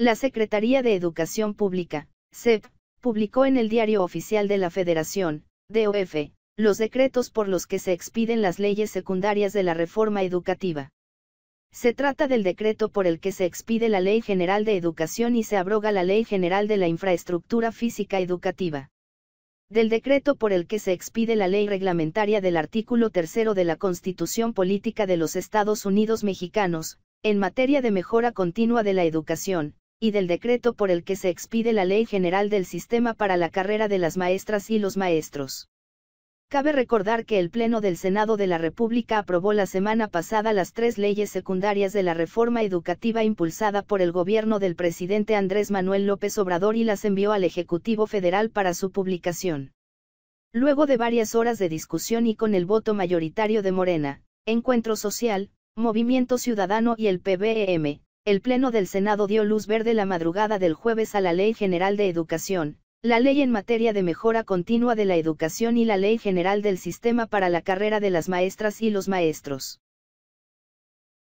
La Secretaría de Educación Pública, SEP, publicó en el Diario Oficial de la Federación, DOF, los decretos por los que se expiden las leyes secundarias de la reforma educativa. Se trata del decreto por el que se expide la Ley General de Educación y se abroga la Ley General de la Infraestructura Física Educativa. Del decreto por el que se expide la Ley Reglamentaria del artículo tercero de la Constitución Política de los Estados Unidos Mexicanos, en materia de mejora continua de la educación, y del decreto por el que se expide la Ley General del Sistema para la Carrera de las Maestras y los Maestros. Cabe recordar que el Pleno del Senado de la República aprobó la semana pasada las tres leyes secundarias de la reforma educativa impulsada por el gobierno del presidente Andrés Manuel López Obrador y las envió al Ejecutivo Federal para su publicación. Luego de varias horas de discusión y con el voto mayoritario de Morena, Encuentro Social, Movimiento Ciudadano y el PBM, e el Pleno del Senado dio luz verde la madrugada del jueves a la Ley General de Educación, la Ley en materia de mejora continua de la educación y la Ley General del Sistema para la carrera de las maestras y los maestros.